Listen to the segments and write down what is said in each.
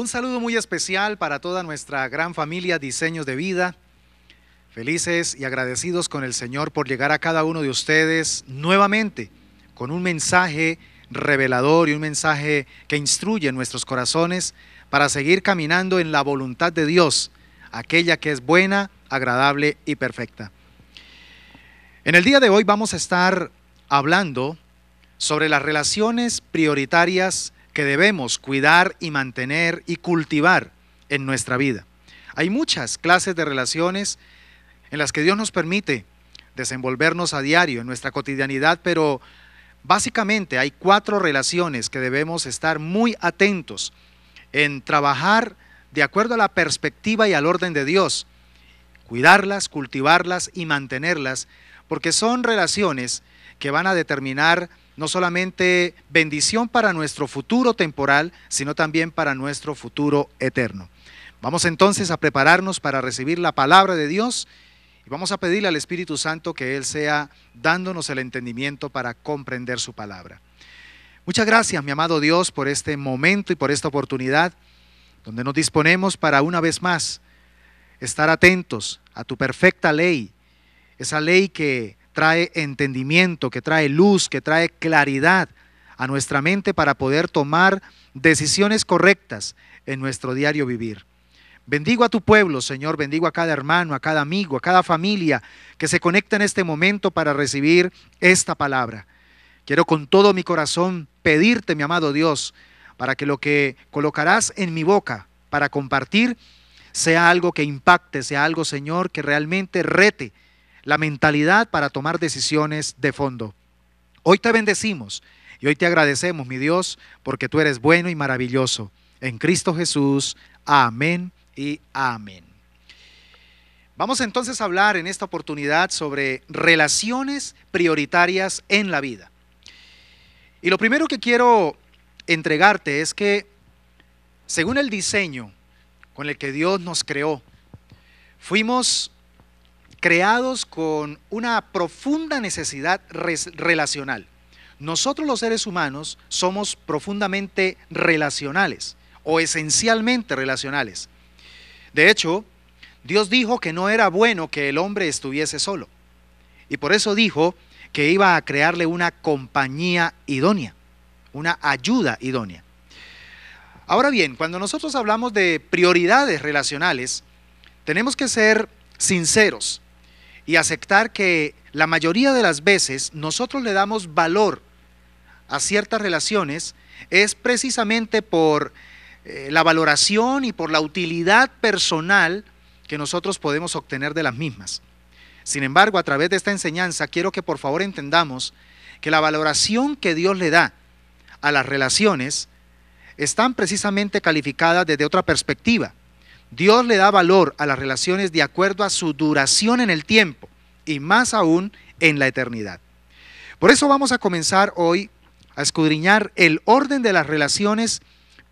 Un saludo muy especial para toda nuestra gran familia Diseños de Vida. Felices y agradecidos con el Señor por llegar a cada uno de ustedes nuevamente con un mensaje revelador y un mensaje que instruye nuestros corazones para seguir caminando en la voluntad de Dios, aquella que es buena, agradable y perfecta. En el día de hoy vamos a estar hablando sobre las relaciones prioritarias que debemos cuidar y mantener y cultivar en nuestra vida. Hay muchas clases de relaciones en las que Dios nos permite desenvolvernos a diario en nuestra cotidianidad, pero básicamente hay cuatro relaciones que debemos estar muy atentos en trabajar de acuerdo a la perspectiva y al orden de Dios, cuidarlas, cultivarlas y mantenerlas, porque son relaciones que van a determinar no solamente bendición para nuestro futuro temporal, sino también para nuestro futuro eterno. Vamos entonces a prepararnos para recibir la palabra de Dios y vamos a pedirle al Espíritu Santo que Él sea dándonos el entendimiento para comprender su palabra. Muchas gracias, mi amado Dios, por este momento y por esta oportunidad donde nos disponemos para una vez más estar atentos a tu perfecta ley, esa ley que trae entendimiento, que trae luz, que trae claridad a nuestra mente para poder tomar decisiones correctas en nuestro diario vivir. Bendigo a tu pueblo, Señor, bendigo a cada hermano, a cada amigo, a cada familia que se conecta en este momento para recibir esta palabra. Quiero con todo mi corazón pedirte, mi amado Dios, para que lo que colocarás en mi boca para compartir sea algo que impacte, sea algo, Señor, que realmente rete la mentalidad para tomar decisiones de fondo. Hoy te bendecimos y hoy te agradecemos, mi Dios, porque tú eres bueno y maravilloso. En Cristo Jesús. Amén y amén. Vamos entonces a hablar en esta oportunidad sobre relaciones prioritarias en la vida. Y lo primero que quiero entregarte es que, según el diseño con el que Dios nos creó, fuimos creados con una profunda necesidad relacional. Nosotros los seres humanos somos profundamente relacionales o esencialmente relacionales. De hecho, Dios dijo que no era bueno que el hombre estuviese solo. Y por eso dijo que iba a crearle una compañía idónea, una ayuda idónea. Ahora bien, cuando nosotros hablamos de prioridades relacionales, tenemos que ser sinceros y aceptar que la mayoría de las veces nosotros le damos valor a ciertas relaciones es precisamente por eh, la valoración y por la utilidad personal que nosotros podemos obtener de las mismas. Sin embargo, a través de esta enseñanza quiero que por favor entendamos que la valoración que Dios le da a las relaciones están precisamente calificadas desde otra perspectiva. Dios le da valor a las relaciones de acuerdo a su duración en el tiempo y más aún en la eternidad. Por eso vamos a comenzar hoy a escudriñar el orden de las relaciones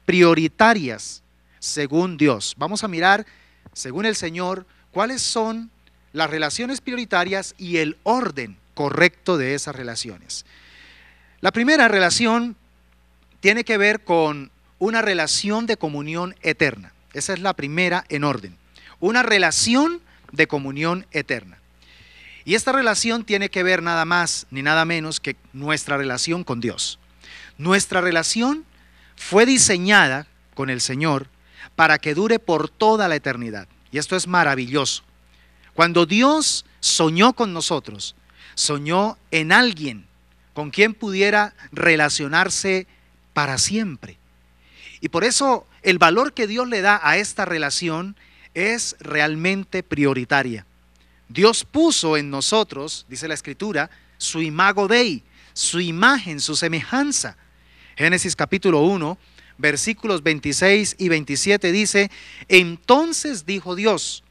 prioritarias según Dios. Vamos a mirar, según el Señor, cuáles son las relaciones prioritarias y el orden correcto de esas relaciones. La primera relación tiene que ver con una relación de comunión eterna. Esa es la primera en orden. Una relación de comunión eterna. Y esta relación tiene que ver nada más ni nada menos que nuestra relación con Dios. Nuestra relación fue diseñada con el Señor para que dure por toda la eternidad. Y esto es maravilloso. Cuando Dios soñó con nosotros, soñó en alguien con quien pudiera relacionarse para siempre. Y por eso el valor que Dios le da a esta relación es realmente prioritaria. Dios puso en nosotros, dice la escritura, su imago dei, su imagen, su semejanza. Génesis capítulo 1, versículos 26 y 27 dice, entonces dijo Dios,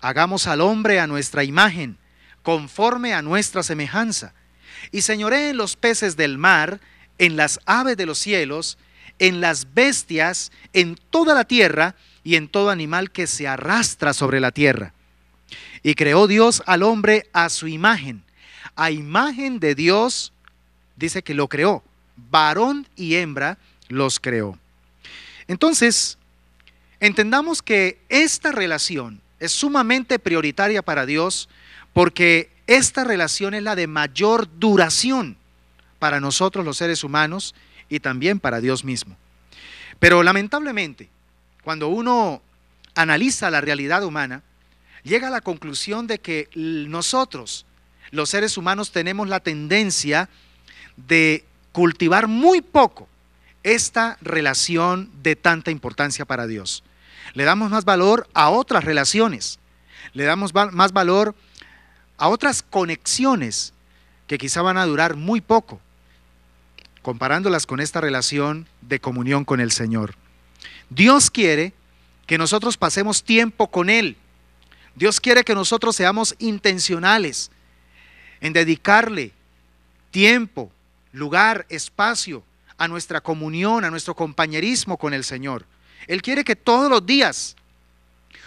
hagamos al hombre a nuestra imagen, conforme a nuestra semejanza, y señoré en los peces del mar, en las aves de los cielos, en las bestias, en toda la tierra y en todo animal que se arrastra sobre la tierra. Y creó Dios al hombre a su imagen. A imagen de Dios dice que lo creó. Varón y hembra los creó. Entonces, entendamos que esta relación es sumamente prioritaria para Dios porque esta relación es la de mayor duración para nosotros los seres humanos y también para Dios mismo. Pero lamentablemente, cuando uno analiza la realidad humana, llega a la conclusión de que nosotros, los seres humanos, tenemos la tendencia de cultivar muy poco esta relación de tanta importancia para Dios. Le damos más valor a otras relaciones, le damos más valor a otras conexiones que quizá van a durar muy poco, comparándolas con esta relación de comunión con el Señor. Dios quiere que nosotros pasemos tiempo con Él. Dios quiere que nosotros seamos intencionales en dedicarle tiempo, lugar, espacio a nuestra comunión, a nuestro compañerismo con el Señor. Él quiere que todos los días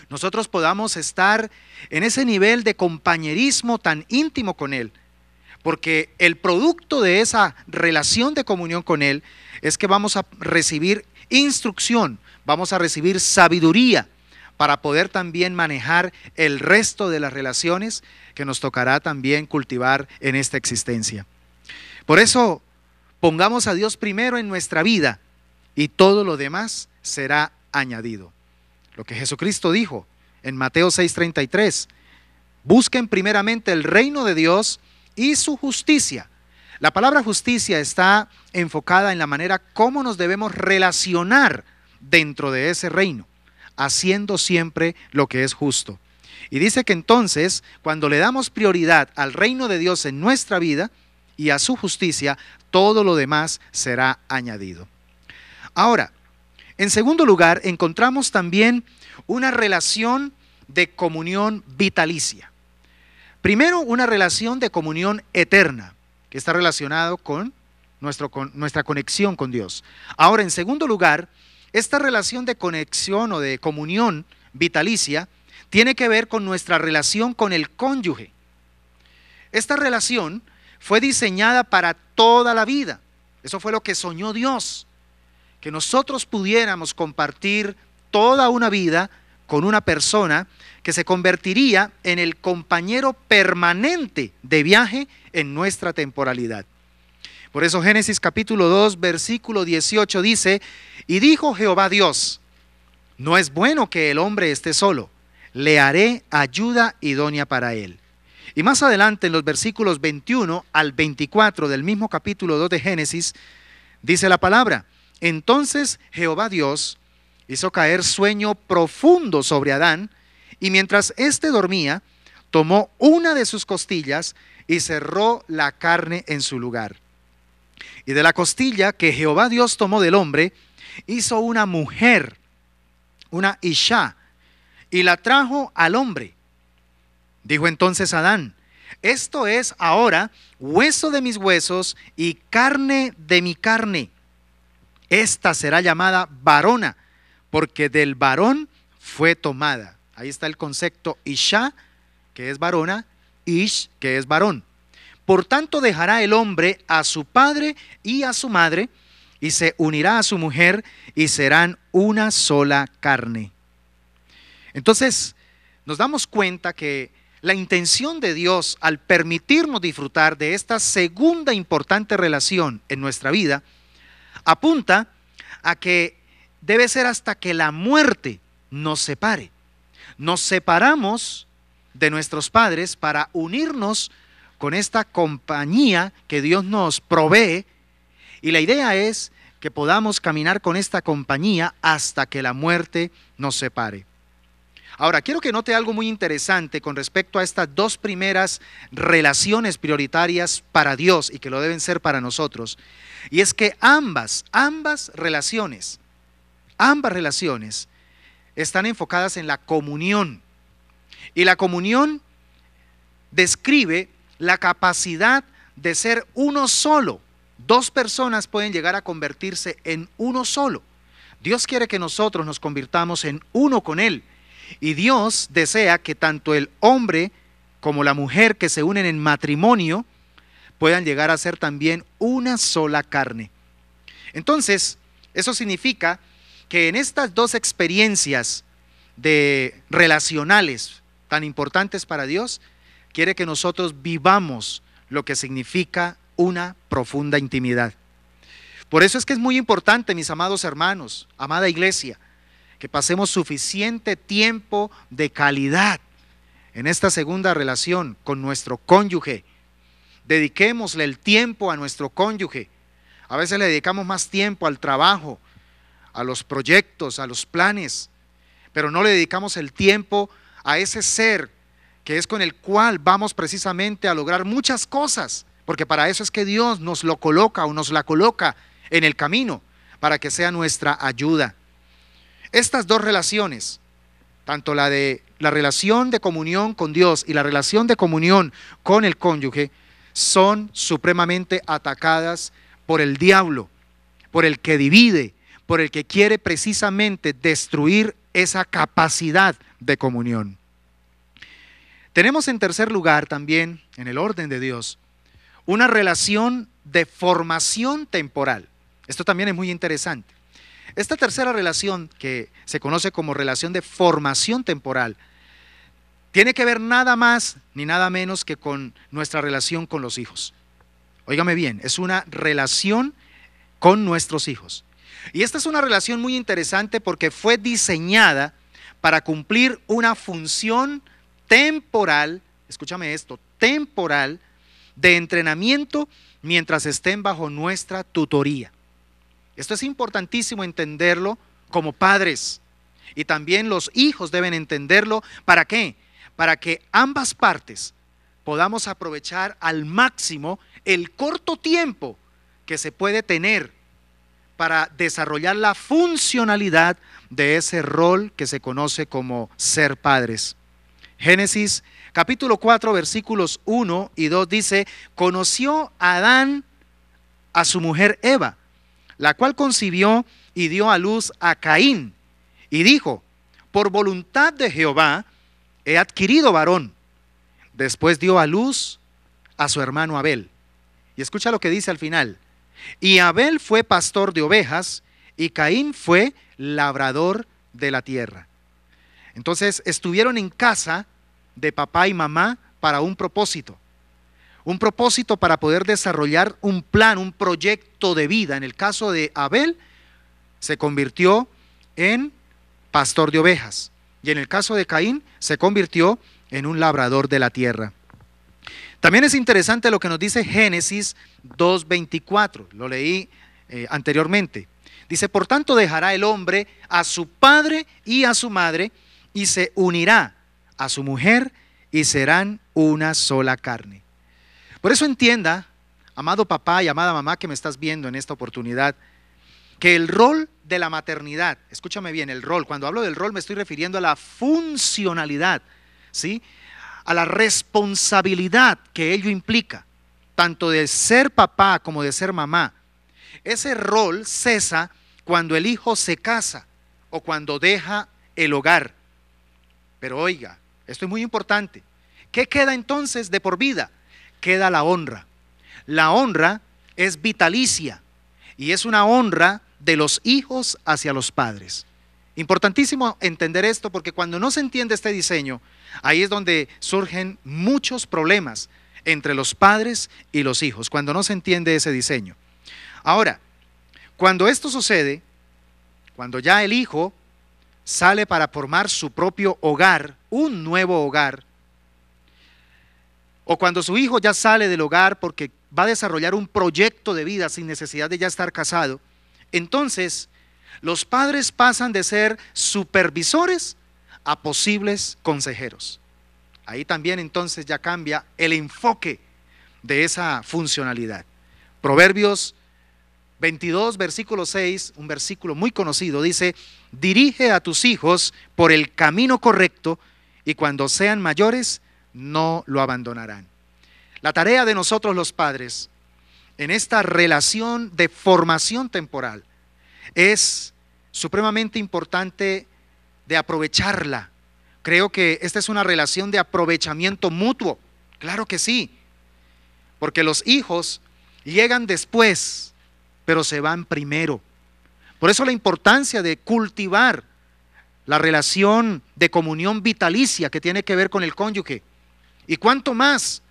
nosotros podamos estar en ese nivel de compañerismo tan íntimo con Él, porque el producto de esa relación de comunión con Él es que vamos a recibir instrucción, vamos a recibir sabiduría para poder también manejar el resto de las relaciones que nos tocará también cultivar en esta existencia. Por eso, pongamos a Dios primero en nuestra vida y todo lo demás será añadido. Lo que Jesucristo dijo en Mateo 6:33, busquen primeramente el reino de Dios y su justicia. La palabra justicia está enfocada en la manera como nos debemos relacionar dentro de ese reino, haciendo siempre lo que es justo. Y dice que entonces, cuando le damos prioridad al reino de Dios en nuestra vida y a su justicia, todo lo demás será añadido. Ahora, en segundo lugar, encontramos también una relación de comunión vitalicia. Primero, una relación de comunión eterna, que está relacionado con, nuestro, con nuestra conexión con Dios. Ahora, en segundo lugar, esta relación de conexión o de comunión vitalicia tiene que ver con nuestra relación con el cónyuge. Esta relación fue diseñada para toda la vida. Eso fue lo que soñó Dios, que nosotros pudiéramos compartir toda una vida con una persona que se convertiría en el compañero permanente de viaje en nuestra temporalidad. Por eso Génesis capítulo 2, versículo 18 dice, y dijo Jehová Dios, no es bueno que el hombre esté solo, le haré ayuda idónea para él. Y más adelante en los versículos 21 al 24 del mismo capítulo 2 de Génesis, dice la palabra, entonces Jehová Dios hizo caer sueño profundo sobre Adán, y mientras éste dormía, tomó una de sus costillas y cerró la carne en su lugar. Y de la costilla que Jehová Dios tomó del hombre, hizo una mujer, una Isha, y la trajo al hombre. Dijo entonces Adán, esto es ahora hueso de mis huesos y carne de mi carne. Esta será llamada varona porque del varón fue tomada. Ahí está el concepto Isha, que es varona, Ish, que es varón. Por tanto dejará el hombre a su padre y a su madre, y se unirá a su mujer, y serán una sola carne. Entonces, nos damos cuenta que la intención de Dios al permitirnos disfrutar de esta segunda importante relación en nuestra vida apunta a que debe ser hasta que la muerte nos separe. Nos separamos de nuestros padres para unirnos con esta compañía que Dios nos provee y la idea es que podamos caminar con esta compañía hasta que la muerte nos separe. Ahora, quiero que note algo muy interesante con respecto a estas dos primeras relaciones prioritarias para Dios y que lo deben ser para nosotros. Y es que ambas, ambas relaciones Ambas relaciones están enfocadas en la comunión. Y la comunión describe la capacidad de ser uno solo. Dos personas pueden llegar a convertirse en uno solo. Dios quiere que nosotros nos convirtamos en uno con Él. Y Dios desea que tanto el hombre como la mujer que se unen en matrimonio puedan llegar a ser también una sola carne. Entonces, eso significa que en estas dos experiencias de relacionales tan importantes para Dios, quiere que nosotros vivamos lo que significa una profunda intimidad. Por eso es que es muy importante, mis amados hermanos, amada iglesia, que pasemos suficiente tiempo de calidad en esta segunda relación con nuestro cónyuge. Dediquémosle el tiempo a nuestro cónyuge. A veces le dedicamos más tiempo al trabajo, a los proyectos, a los planes, pero no le dedicamos el tiempo a ese ser que es con el cual vamos precisamente a lograr muchas cosas, porque para eso es que Dios nos lo coloca o nos la coloca en el camino, para que sea nuestra ayuda. Estas dos relaciones, tanto la de la relación de comunión con Dios y la relación de comunión con el cónyuge, son supremamente atacadas por el diablo, por el que divide, por el que quiere precisamente destruir esa capacidad de comunión. Tenemos en tercer lugar también, en el orden de Dios, una relación de formación temporal. Esto también es muy interesante. Esta tercera relación, que se conoce como relación de formación temporal, tiene que ver nada más ni nada menos que con nuestra relación con los hijos. Óigame bien, es una relación con nuestros hijos. Y esta es una relación muy interesante porque fue diseñada para cumplir una función temporal, escúchame esto, temporal de entrenamiento mientras estén bajo nuestra tutoría. Esto es importantísimo entenderlo como padres. Y también los hijos deben entenderlo. ¿Para qué? Para que ambas partes podamos aprovechar al máximo el corto tiempo que se puede tener para desarrollar la funcionalidad de ese rol que se conoce como ser padres. Génesis capítulo 4 versículos 1 y 2 dice, conoció Adán a su mujer Eva, la cual concibió y dio a luz a Caín, y dijo, por voluntad de Jehová he adquirido varón. Después dio a luz a su hermano Abel. Y escucha lo que dice al final. Y Abel fue pastor de ovejas y Caín fue labrador de la tierra. Entonces estuvieron en casa de papá y mamá para un propósito. Un propósito para poder desarrollar un plan, un proyecto de vida. En el caso de Abel, se convirtió en pastor de ovejas. Y en el caso de Caín, se convirtió en un labrador de la tierra. También es interesante lo que nos dice Génesis 2.24, lo leí eh, anteriormente. Dice, por tanto dejará el hombre a su padre y a su madre y se unirá a su mujer y serán una sola carne. Por eso entienda, amado papá y amada mamá que me estás viendo en esta oportunidad, que el rol de la maternidad, escúchame bien, el rol, cuando hablo del rol me estoy refiriendo a la funcionalidad, ¿sí? a la responsabilidad que ello implica, tanto de ser papá como de ser mamá. Ese rol cesa cuando el hijo se casa o cuando deja el hogar. Pero oiga, esto es muy importante. ¿Qué queda entonces de por vida? Queda la honra. La honra es vitalicia y es una honra de los hijos hacia los padres. Importantísimo entender esto porque cuando no se entiende este diseño, ahí es donde surgen muchos problemas entre los padres y los hijos, cuando no se entiende ese diseño. Ahora, cuando esto sucede, cuando ya el hijo sale para formar su propio hogar, un nuevo hogar, o cuando su hijo ya sale del hogar porque va a desarrollar un proyecto de vida sin necesidad de ya estar casado, entonces los padres pasan de ser supervisores a posibles consejeros. Ahí también entonces ya cambia el enfoque de esa funcionalidad. Proverbios 22, versículo 6, un versículo muy conocido, dice, dirige a tus hijos por el camino correcto y cuando sean mayores no lo abandonarán. La tarea de nosotros los padres en esta relación de formación temporal es supremamente importante de aprovecharla. Creo que esta es una relación de aprovechamiento mutuo. Claro que sí. Porque los hijos llegan después, pero se van primero. Por eso la importancia de cultivar la relación de comunión vitalicia que tiene que ver con el cónyuge. Y cuanto más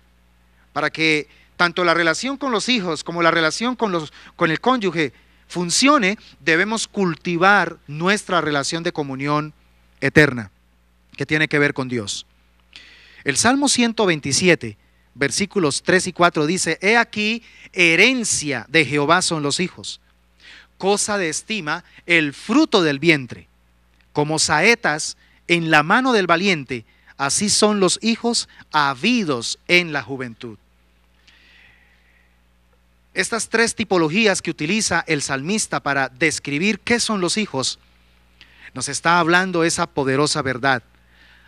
para que tanto la relación con los hijos como la relación con, los, con el cónyuge funcione, debemos cultivar nuestra relación de comunión eterna que tiene que ver con Dios. El Salmo 127, versículos 3 y 4 dice, He aquí, herencia de Jehová son los hijos, cosa de estima el fruto del vientre, como saetas en la mano del valiente, así son los hijos habidos en la juventud. Estas tres tipologías que utiliza el salmista para describir qué son los hijos, nos está hablando esa poderosa verdad.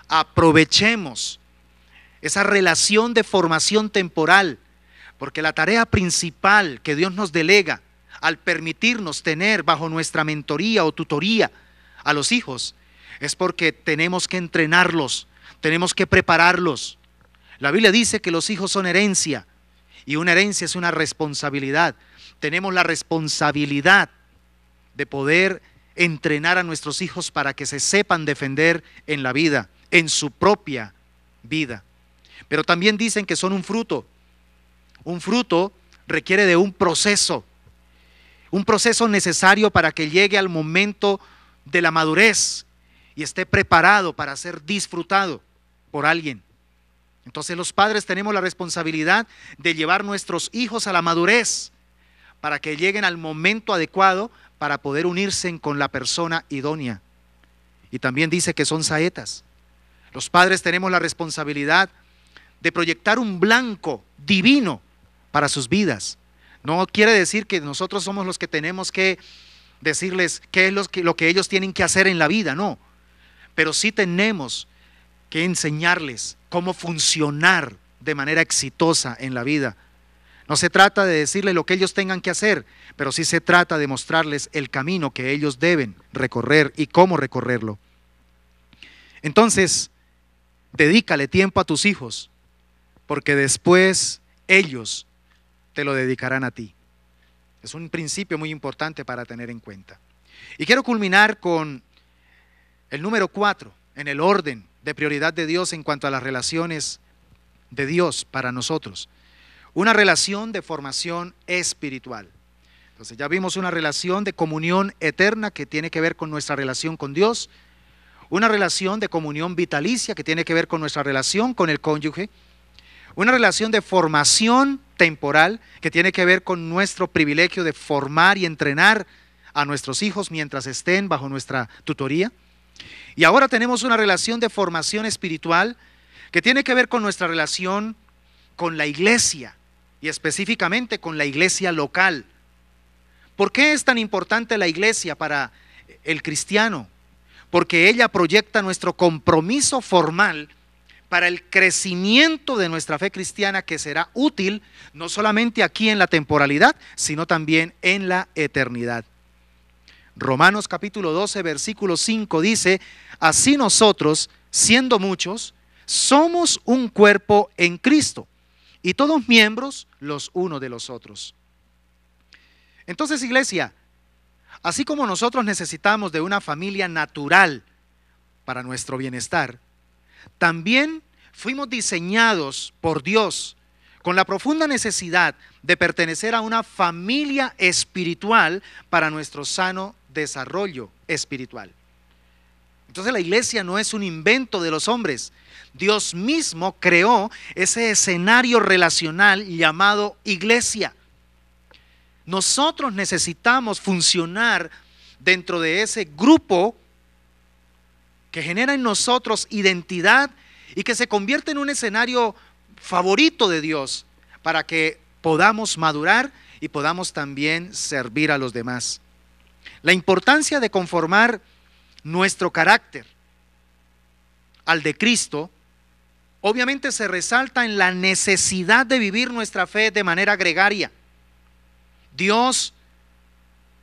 Aprovechemos esa relación de formación temporal, porque la tarea principal que Dios nos delega al permitirnos tener bajo nuestra mentoría o tutoría a los hijos es porque tenemos que entrenarlos, tenemos que prepararlos. La Biblia dice que los hijos son herencia y una herencia es una responsabilidad. Tenemos la responsabilidad de poder entrenar a nuestros hijos para que se sepan defender en la vida, en su propia vida. Pero también dicen que son un fruto. Un fruto requiere de un proceso, un proceso necesario para que llegue al momento de la madurez y esté preparado para ser disfrutado por alguien. Entonces los padres tenemos la responsabilidad de llevar nuestros hijos a la madurez para que lleguen al momento adecuado para poder unirse con la persona idónea. Y también dice que son saetas. Los padres tenemos la responsabilidad de proyectar un blanco divino para sus vidas. No quiere decir que nosotros somos los que tenemos que decirles qué es lo que, ellos tienen que hacer en la vida, no. Pero sí tenemos que enseñarles cómo funcionar de manera exitosa en la vida. No se trata de decirles lo que ellos tengan que hacer, pero sí se trata de mostrarles el camino que ellos deben recorrer y cómo recorrerlo. Entonces, dedícale tiempo a tus hijos, porque después ellos te lo dedicarán a ti. Es un principio muy importante para tener en cuenta. Y quiero culminar con el número cuatro en el orden de prioridad de Dios en cuanto a las relaciones de Dios para nosotros. Una relación de formación espiritual. Entonces ya vimos una relación de comunión eterna que tiene que ver con nuestra relación con Dios, una relación de comunión vitalicia que tiene que ver con nuestra relación con el cónyuge, una relación de formación temporal que tiene que ver con nuestro privilegio de formar y entrenar a nuestros hijos mientras estén bajo nuestra tutoría y ahora tenemos una relación de formación espiritual que tiene que ver con nuestra relación con la iglesia y específicamente con la iglesia local. ¿Por qué es tan importante la iglesia para el cristiano? Porque ella proyecta nuestro compromiso formal para el crecimiento de nuestra fe cristiana que será útil no solamente aquí en la temporalidad, sino también en la eternidad. Romanos capítulo 12, versículo 5 dice, así nosotros, siendo muchos, somos un cuerpo en Cristo y todos miembros los unos de los otros. Entonces, iglesia, así como nosotros necesitamos de una familia natural para nuestro bienestar, también fuimos diseñados por Dios con la profunda necesidad de pertenecer a una familia espiritual para nuestro sano desarrollo espiritual. Entonces la iglesia no es un invento de los hombres. Dios mismo creó ese escenario relacional llamado iglesia. Nosotros necesitamos funcionar dentro de ese grupo que genera en nosotros identidad y que se convierte en un escenario favorito de Dios para que podamos madurar y podamos también servir a los demás. La importancia de conformar nuestro carácter al de Cristo, obviamente se resalta en la necesidad de vivir nuestra fe de manera gregaria. Dios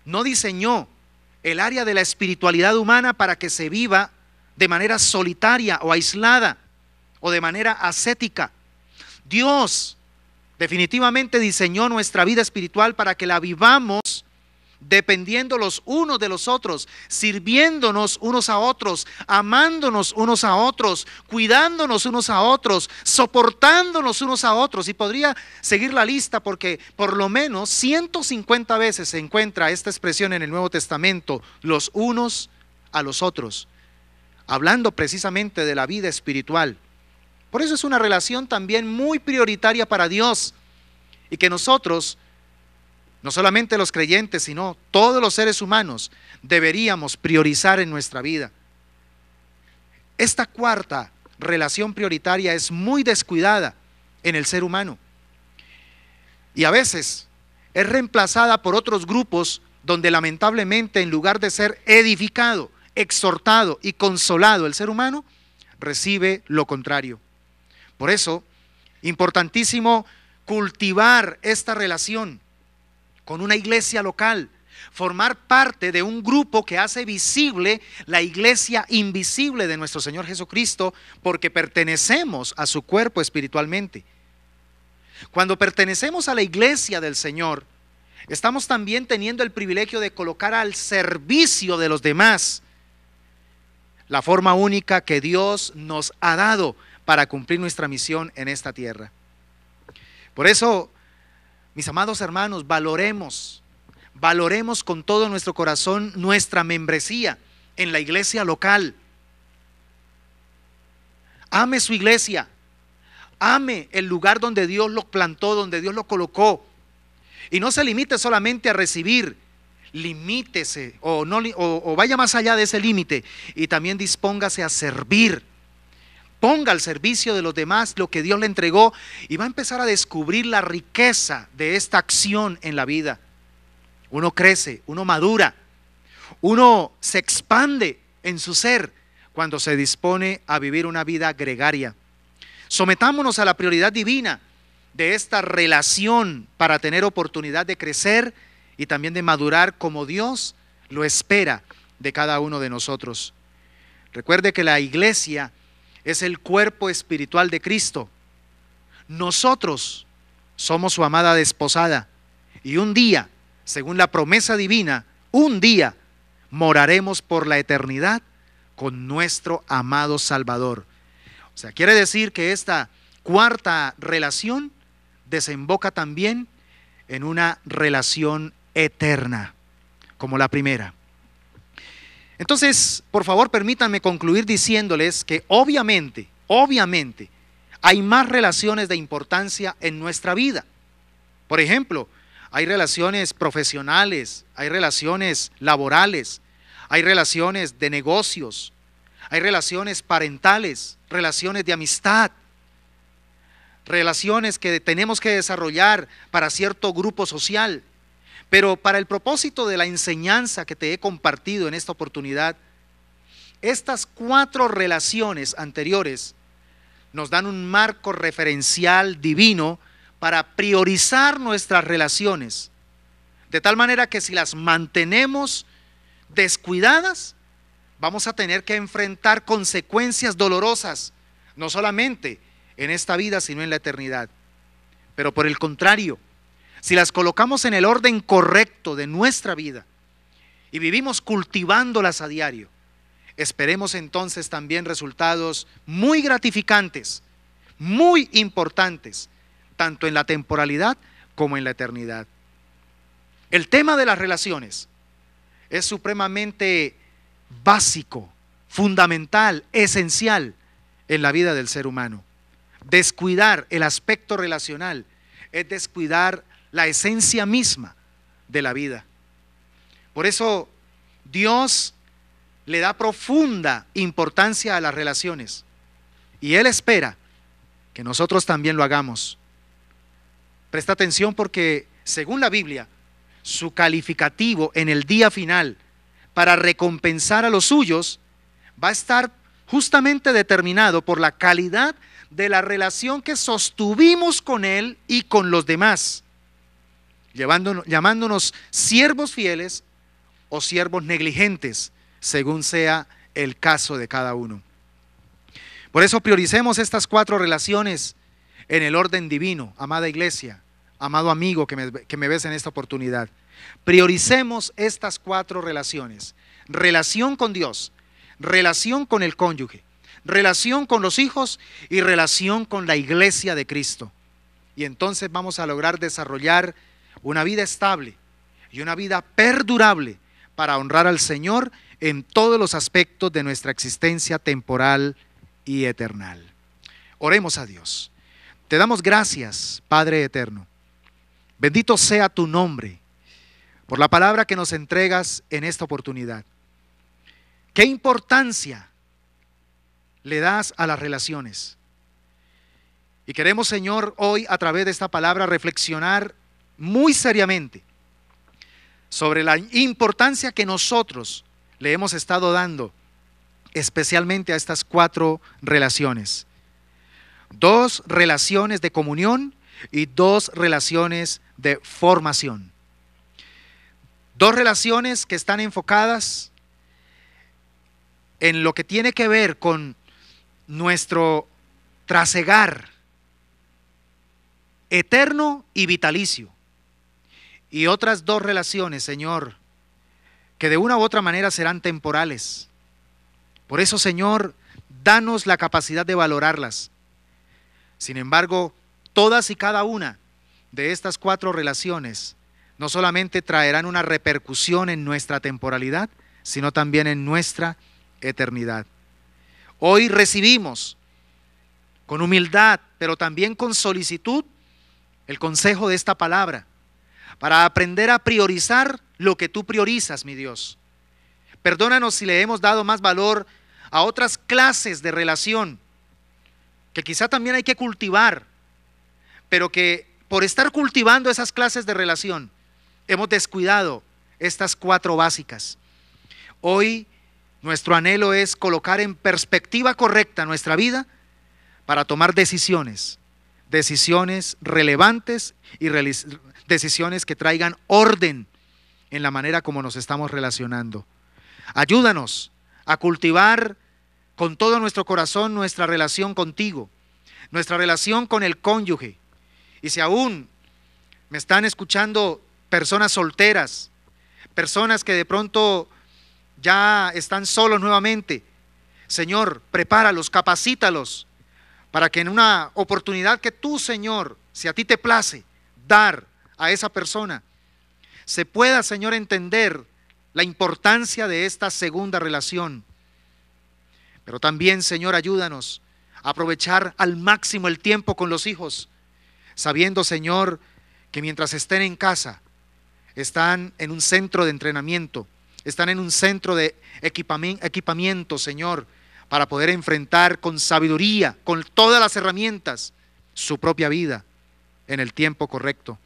no diseñó el área de la espiritualidad humana para que se viva de manera solitaria o aislada o de manera ascética. Dios definitivamente diseñó nuestra vida espiritual para que la vivamos dependiendo los unos de los otros, sirviéndonos unos a otros, amándonos unos a otros, cuidándonos unos a otros, soportándonos unos a otros. Y podría seguir la lista porque por lo menos 150 veces se encuentra esta expresión en el Nuevo Testamento, los unos a los otros, hablando precisamente de la vida espiritual. Por eso es una relación también muy prioritaria para Dios y que nosotros, no solamente los creyentes, sino todos los seres humanos, deberíamos priorizar en nuestra vida. Esta cuarta relación prioritaria es muy descuidada en el ser humano y a veces es reemplazada por otros grupos donde lamentablemente en lugar de ser edificado, exhortado y consolado el ser humano, recibe lo contrario. Por eso, importantísimo cultivar esta relación con una iglesia local, formar parte de un grupo que hace visible la iglesia invisible de nuestro Señor Jesucristo, porque pertenecemos a su cuerpo espiritualmente. Cuando pertenecemos a la iglesia del Señor, estamos también teniendo el privilegio de colocar al servicio de los demás la forma única que Dios nos ha dado para cumplir nuestra misión en esta tierra. Por eso, mis amados hermanos, valoremos, valoremos con todo nuestro corazón nuestra membresía en la iglesia local. Ame su iglesia, ame el lugar donde Dios lo plantó, donde Dios lo colocó. Y no se limite solamente a recibir, limítese o, no, vaya más allá de ese límite y también dispóngase a servir ponga al servicio de los demás lo que Dios le entregó y va a empezar a descubrir la riqueza de esta acción en la vida. Uno crece, uno madura, uno se expande en su ser cuando se dispone a vivir una vida gregaria. Sometámonos a la prioridad divina de esta relación para tener oportunidad de crecer y también de madurar como Dios lo espera de cada uno de nosotros. Recuerde que la iglesia es el cuerpo espiritual de Cristo. Nosotros somos su amada desposada y un día, según la promesa divina, un día moraremos por la eternidad con nuestro amado Salvador. O sea, quiere decir que esta cuarta relación desemboca también en una relación eterna, como la primera. Entonces, por favor, permítanme concluir diciéndoles que obviamente, obviamente, hay más relaciones de importancia en nuestra vida. Por ejemplo, hay relaciones profesionales, hay relaciones laborales, hay relaciones de negocios, hay relaciones parentales, relaciones de amistad, relaciones que tenemos que desarrollar para cierto grupo social, pero para el propósito de la enseñanza que te he compartido en esta oportunidad, estas cuatro relaciones anteriores nos dan un marco referencial divino para priorizar nuestras relaciones, de tal manera que si las mantenemos descuidadas, vamos a tener que enfrentar consecuencias dolorosas, no solamente en esta vida, sino en la eternidad. Pero por el contrario, si las colocamos en el orden correcto de nuestra vida y vivimos cultivándolas a diario, esperemos entonces también resultados muy gratificantes, muy importantes, tanto en la temporalidad como en la eternidad. El tema de las relaciones es supremamente básico, fundamental, esencial en la vida del ser humano. Descuidar el aspecto relacional es descuidar la esencia misma de la vida. Por eso Dios le da profunda importancia a las relaciones y Él espera que nosotros también lo hagamos. Presta atención porque, según la Biblia, su calificativo en el día final para recompensar a los suyos va a estar justamente determinado por la calidad de la relación que sostuvimos con Él y con los demás llamándonos siervos fieles o siervos negligentes, según sea el caso de cada uno. Por eso prioricemos estas cuatro relaciones en el orden divino, amada iglesia, amado amigo que me, que me ves en esta oportunidad. Prioricemos estas cuatro relaciones. Relación con Dios, relación con el cónyuge, relación con los hijos y relación con la iglesia de Cristo. Y entonces vamos a lograr desarrollar una vida estable y una vida perdurable para honrar al Señor en todos los aspectos de nuestra existencia temporal y eterna Oremos a Dios. Te damos gracias, Padre eterno. Bendito sea tu nombre por la palabra que nos entregas en esta oportunidad. ¿Qué importancia le das a las relaciones? Y queremos, Señor, hoy a través de esta palabra reflexionar muy seriamente sobre la importancia que nosotros le hemos estado dando especialmente a estas cuatro relaciones. Dos relaciones de comunión y dos relaciones de formación. Dos relaciones que están enfocadas en lo que tiene que ver con nuestro trasegar eterno y vitalicio. Y otras dos relaciones, Señor, que de una u otra manera serán temporales. Por eso, Señor, danos la capacidad de valorarlas. Sin embargo, todas y cada una de estas cuatro relaciones no solamente traerán una repercusión en nuestra temporalidad, sino también en nuestra eternidad. Hoy recibimos con humildad, pero también con solicitud, el consejo de esta palabra para aprender a priorizar lo que tú priorizas, mi Dios. Perdónanos si le hemos dado más valor a otras clases de relación que quizá también hay que cultivar, pero que por estar cultivando esas clases de relación hemos descuidado estas cuatro básicas. Hoy nuestro anhelo es colocar en perspectiva correcta nuestra vida para tomar decisiones, decisiones relevantes y decisiones que traigan orden en la manera como nos estamos relacionando. Ayúdanos a cultivar con todo nuestro corazón nuestra relación contigo, nuestra relación con el cónyuge. Y si aún me están escuchando personas solteras, personas que de pronto ya están solos nuevamente, Señor, prepáralos, capacítalos para que en una oportunidad que tú, Señor, si a ti te place, dar, a esa persona, se pueda, Señor, entender la importancia de esta segunda relación. Pero también, Señor, ayúdanos a aprovechar al máximo el tiempo con los hijos, sabiendo, Señor, que mientras estén en casa, están en un centro de entrenamiento, están en un centro de equipamiento, Señor, para poder enfrentar con sabiduría, con todas las herramientas, su propia vida en el tiempo correcto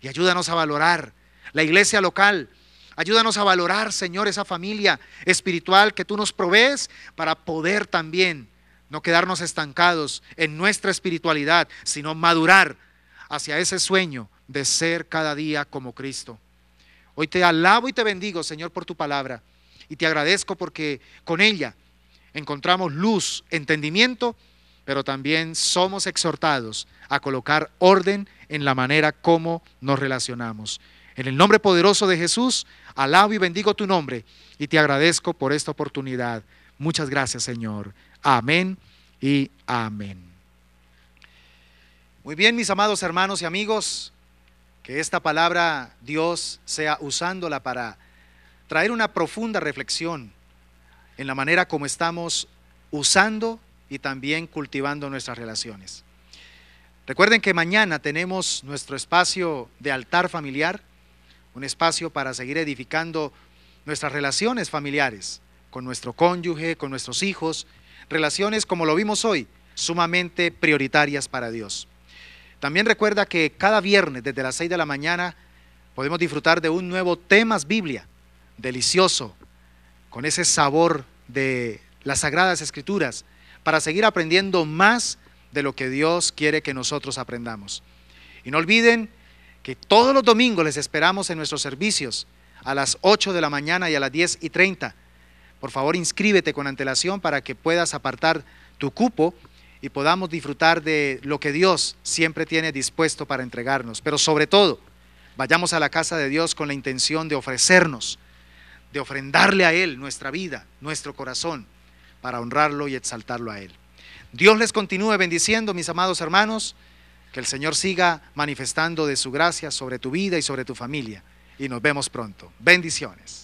y ayúdanos a valorar la iglesia local. Ayúdanos a valorar, Señor, esa familia espiritual que tú nos provees para poder también no quedarnos estancados en nuestra espiritualidad, sino madurar hacia ese sueño de ser cada día como Cristo. Hoy te alabo y te bendigo, Señor, por tu palabra. Y te agradezco porque con ella encontramos luz, entendimiento pero también somos exhortados a colocar orden en la manera como nos relacionamos. En el nombre poderoso de Jesús, alabo y bendigo tu nombre y te agradezco por esta oportunidad. Muchas gracias, Señor. Amén y amén. Muy bien, mis amados hermanos y amigos, que esta palabra Dios sea usándola para traer una profunda reflexión en la manera como estamos usando y también cultivando nuestras relaciones. Recuerden que mañana tenemos nuestro espacio de altar familiar, un espacio para seguir edificando nuestras relaciones familiares con nuestro cónyuge, con nuestros hijos, relaciones como lo vimos hoy, sumamente prioritarias para Dios. También recuerda que cada viernes desde las 6 de la mañana podemos disfrutar de un nuevo temas Biblia, delicioso, con ese sabor de las sagradas escrituras, para seguir aprendiendo más de lo que Dios quiere que nosotros aprendamos. Y no olviden que todos los domingos les esperamos en nuestros servicios a las 8 de la mañana y a las 10 y 30. Por favor, inscríbete con antelación para que puedas apartar tu cupo y podamos disfrutar de lo que Dios siempre tiene dispuesto para entregarnos. Pero sobre todo, vayamos a la casa de Dios con la intención de ofrecernos, de ofrendarle a Él nuestra vida, nuestro corazón, para honrarlo y exaltarlo a Él. Dios les continúe bendiciendo, mis amados hermanos, que el Señor siga manifestando de su gracia sobre tu vida y sobre tu familia. Y nos vemos pronto. Bendiciones.